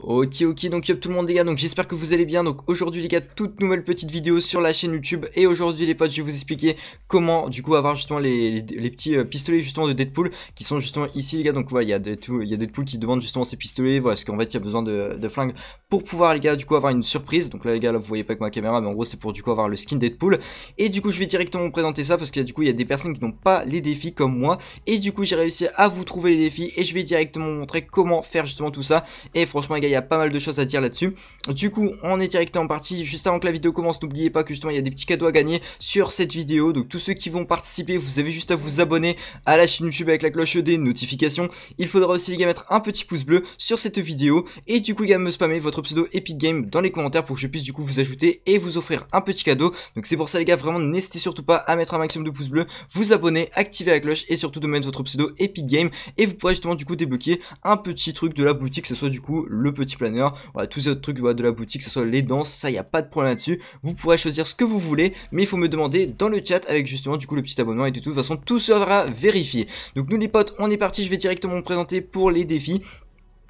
Ok ok donc yo tout le monde les gars donc j'espère que vous allez bien donc aujourd'hui les gars toute nouvelle petite vidéo sur la chaîne YouTube et aujourd'hui les potes je vais vous expliquer comment du coup avoir justement les, petits euh, pistolets justement de Deadpool qui sont justement ici les gars donc voilà il y a Deadpool, il y a Deadpool qui demande justement ces pistolets voilà parce qu'en fait il y a besoin de, de, flingues pour pouvoir les gars du coup avoir une surprise donc là les gars là vous voyez pas avec ma caméra mais en gros c'est pour du coup avoir le skin Deadpool et du coup je vais directement vous présenter ça parce que du coup il y a des personnes qui n'ont pas les défis comme moi et du coup j'ai réussi à vous trouver les défis et je vais directement vous montrer comment faire justement tout ça et franchement les gars il y a pas mal de choses à dire là-dessus. Du coup, on est directement parti. Juste avant que la vidéo commence, n'oubliez pas que justement, il y a des petits cadeaux à gagner sur cette vidéo. Donc, tous ceux qui vont participer, vous avez juste à vous abonner à la chaîne YouTube avec la cloche des notifications. Il faudra aussi, les gars, mettre un petit pouce bleu sur cette vidéo. Et du coup, les gars, me spammer votre pseudo Epic Game dans les commentaires pour que je puisse du coup vous ajouter et vous offrir un petit cadeau. Donc, c'est pour ça, les gars, vraiment, n'hésitez surtout pas à mettre un maximum de pouces bleus, vous abonner, activer la cloche et surtout de mettre votre pseudo Epic Game. Et vous pourrez justement, du coup, débloquer un petit truc de la boutique, que ce soit du coup le petit planeur, voilà, tous ces autres trucs de la boutique, que ce soit les danses, ça, il n'y a pas de problème là-dessus. Vous pourrez choisir ce que vous voulez, mais il faut me demander dans le chat avec justement du coup le petit abonnement et de toute façon tout sera vérifié. Donc nous les potes, on est parti, je vais directement me présenter pour les défis.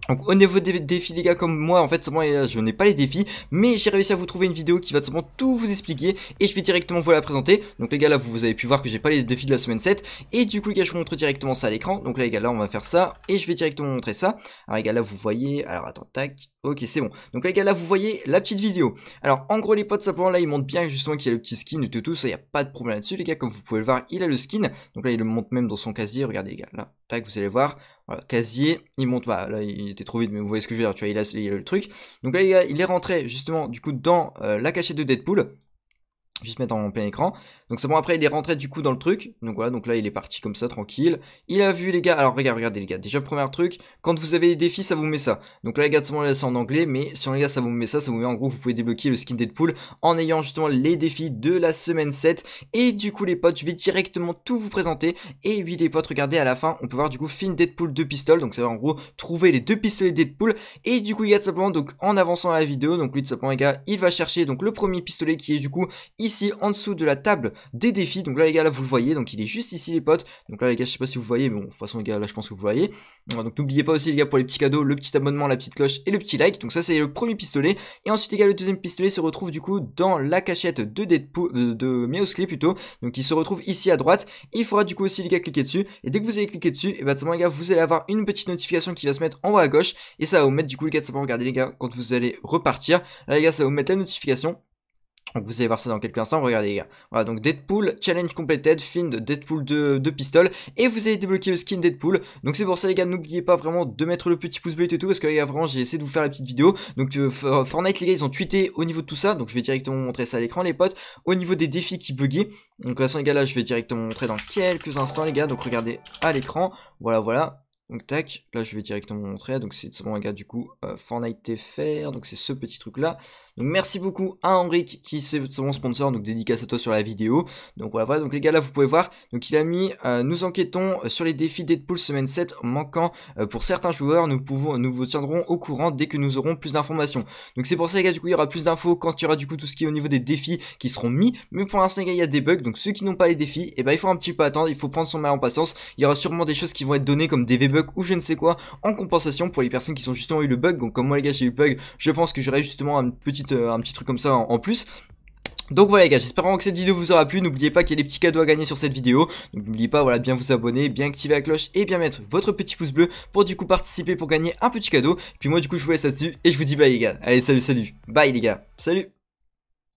Donc au niveau des défis les gars comme moi en fait moi euh, je n'ai pas les défis mais j'ai réussi à vous trouver une vidéo qui va simplement tout vous expliquer et je vais directement vous la présenter donc les gars là vous avez pu voir que j'ai pas les défis de la semaine 7 et du coup les gars je vous montre directement ça à l'écran donc là les gars là on va faire ça et je vais directement montrer ça alors les gars là vous voyez alors attends tac ok c'est bon donc les gars là vous voyez la petite vidéo alors en gros les potes simplement là ils montrent bien justement qu'il y a le petit skin et tout tout ça il n'y a pas de problème là dessus les gars comme vous pouvez le voir il a le skin donc là il le monte même dans son casier regardez les gars là tac vous allez voir casier il monte bah là t'es trop vite, mais vous voyez ce que je veux dire, tu vois, il a, a le truc. Donc là, il, gars il est rentré justement, du coup, dans euh, la cachette de Deadpool juste mettre en plein écran. Donc c'est bon, après il est rentré du coup dans le truc. Donc voilà, donc là il est parti comme ça, tranquille. Il a vu les gars, alors regarde, regardez les gars, déjà premier truc, quand vous avez les défis, ça vous met ça. Donc là les gars, ce moment là c'est en anglais, mais si on les gars, ça vous met ça, ça vous met en gros, vous pouvez débloquer le skin Deadpool en ayant justement les défis de la semaine 7. Et du coup les potes, je vais directement tout vous présenter. Et oui les potes, regardez à la fin, on peut voir du coup fin Deadpool 2 pistoles. Donc ça va en gros trouver les deux pistolets Deadpool. Et du coup les gars, simplement, donc en avançant la vidéo, donc lui ce simplement les gars, il va chercher donc le premier pistolet qui est du coup ici en dessous de la table des défis. Donc là les gars là vous le voyez, donc il est juste ici les potes. Donc là les gars je sais pas si vous voyez, mais bon de toute façon les gars là je pense que vous voyez. Donc n'oubliez pas aussi les gars pour les petits cadeaux, le petit abonnement, la petite cloche et le petit like. Donc ça c'est le premier pistolet. Et ensuite les gars le deuxième pistolet se retrouve du coup dans la cachette de Deadpool, de Meowsclay plutôt. Donc il se retrouve ici à droite. Il faudra du coup aussi les gars cliquer dessus. Et dès que vous allez cliquer dessus, et bah les gars vous allez avoir une petite notification qui va se mettre en haut à gauche. Et ça va vous mettre du coup les gars, ça regarder les gars quand vous allez repartir. Là les gars ça va vous mettre la notification donc vous allez voir ça dans quelques instants, regardez les gars. Voilà, donc Deadpool, challenge completed, fin Deadpool de, pistoles. et vous allez débloquer le skin Deadpool. Donc c'est pour ça les gars, n'oubliez pas vraiment de mettre le petit pouce bleu et tout, parce que les gars, vraiment, j'ai essayé de vous faire la petite vidéo. Donc euh, euh, Fortnite les gars, ils ont tweeté au niveau de tout ça, donc je vais directement montrer ça à l'écran les potes, au niveau des défis qui buguaient Donc de toute façon les gars, là je vais directement montrer dans quelques instants les gars, donc regardez à l'écran, voilà, voilà. Donc tac, là je vais directement vous montrer, donc c'est bon gars du coup euh, Fortnite TFR, donc c'est ce petit truc là. Donc merci beaucoup à Henrik qui c'est mon sponsor, donc dédicace à toi sur la vidéo. Donc voilà, donc les gars là vous pouvez voir, donc il a mis euh, nous enquêtons euh, sur les défis Deadpool semaine 7 manquant pour certains joueurs, nous vous tiendrons au courant dès que nous aurons plus d'informations. Donc c'est pour ça les gars du coup il y aura plus d'infos quand il y aura du coup tout ce qui est au niveau des défis qui seront mis, mais pour l'instant les gars il y a des bugs, donc ceux qui n'ont pas les défis, et eh ben il faut un petit peu attendre, il faut prendre son mal en patience, il y aura sûrement des choses qui vont être données comme des v ou je ne sais quoi en compensation pour les personnes qui sont justement eu le bug. Donc comme moi les gars j'ai eu le bug, je pense que j'aurai justement un petit, euh, un petit truc comme ça en, plus. Donc voilà les gars, j'espère vraiment que cette vidéo vous aura plu. N'oubliez pas qu'il y a des petits cadeaux à gagner sur cette vidéo. Donc n'oubliez pas, voilà, bien vous abonner, bien activer la cloche et bien mettre votre petit pouce bleu pour du coup participer pour gagner un petit cadeau. Puis moi du coup je vous laisse là-dessus et je vous dis bye les gars. Allez, salut, salut. Bye les gars. Salut.